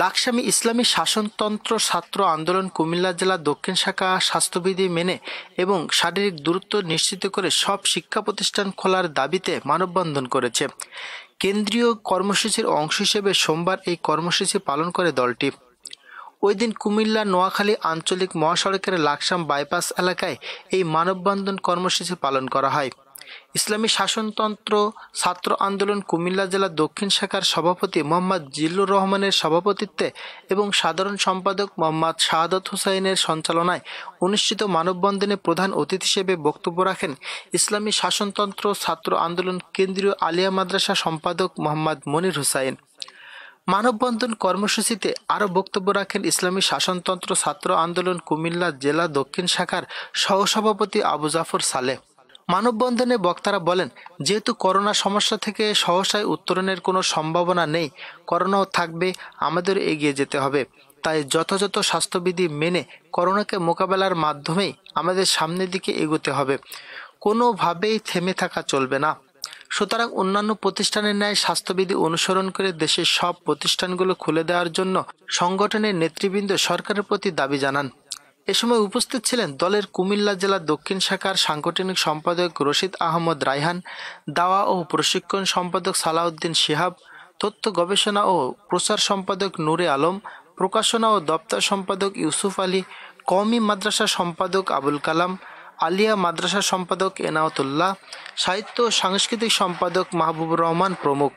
লাকসামী ইসলামী শাসনতন্ত্র ছাত্র আন্দোলন কুমিল্লা জেলা দক্ষিণ শাখা স্বাস্থ্যবিধি মেনে এবং শারীরিক দূরত্ব নিশ্চিত করে সব শিক্ষা প্রতিষ্ঠান খোলার দাবিতে মানববন্ধন করেছে কেন্দ্রীয় কর্মসূচির অংশ হিসেবে সোমবার এই কর্মসূচি পালন করে দলটি ওই দিন কুমিল্লা নোয়াখালী আঞ্চলিক মহাসড়কের লাকসাম বাইপাস এলাকায় এই মানববন্ধন কর্মসূচি পালন করা হয় ইসলামী শাসনতন্ত্র ছাত্র আন্দোলন কুমিল্লা জেলা দক্ষিণ শাখার সভাপতি মোহাম্মদ জিল্লুর রহমানের সভাপতিত্বে এবং সাধারণ সম্পাদক মোহাম্মদ শাহাদত হুসাইনের সঞ্চালনায় অনুষ্ঠিত মানববন্ধনে প্রধান অতিথি হিসেবে বক্তব্য রাখেন ইসলামী শাসনতন্ত্র ছাত্র আন্দোলন কেন্দ্রীয় আলিয়া মাদ্রাসা সম্পাদক মোহাম্মদ মনির হুসাইন মানববন্ধন কর্মসূচিতে আরও বক্তব্য রাখেন ইসলামী শাসনতন্ত্র ছাত্র আন্দোলন কুমিল্লা জেলা দক্ষিণ শাখার সহসভাপতি আবু জাফর সালেহ মানববন্ধনে বক্তারা বলেন যেহেতু করোনা সমস্যা থেকে সহসায় উত্তরণের কোনো সম্ভাবনা নেই করোনাও থাকবে আমাদের এগিয়ে যেতে হবে তাই যথাযথ স্বাস্থ্যবিধি মেনে করোনাকে মোকাবেলার মাধ্যমেই আমাদের সামনের দিকে এগোতে হবে কোনোভাবেই থেমে থাকা চলবে না সুতরাং অন্যান্য প্রতিষ্ঠানের ন্যায় স্বাস্থ্যবিধি অনুসরণ করে দেশের সব প্রতিষ্ঠানগুলো খুলে দেওয়ার জন্য সংগঠনের নেতৃবৃন্দ সরকারের প্রতি দাবি জানান এ সময় উপস্থিত ছিলেন দলের কুমিল্লা জেলা দক্ষিণ শাখার সাংগঠনিক সম্পাদক রশিদ আহমদ রায়হান দাওয়া ও প্রশিক্ষণ সম্পাদক সালাউদ্দিন শিহাব তথ্য গবেষণা ও প্রচার সম্পাদক নূরে আলম প্রকাশনা ও দপ্তর সম্পাদক ইউসুফ আলী কওমি মাদ্রাসা সম্পাদক আবুল কালাম আলিয়া মাদ্রাসা সম্পাদক এনাউতুল্লাহ সাহিত্য ও সাংস্কৃতিক সম্পাদক মাহবুবুর রহমান প্রমুখ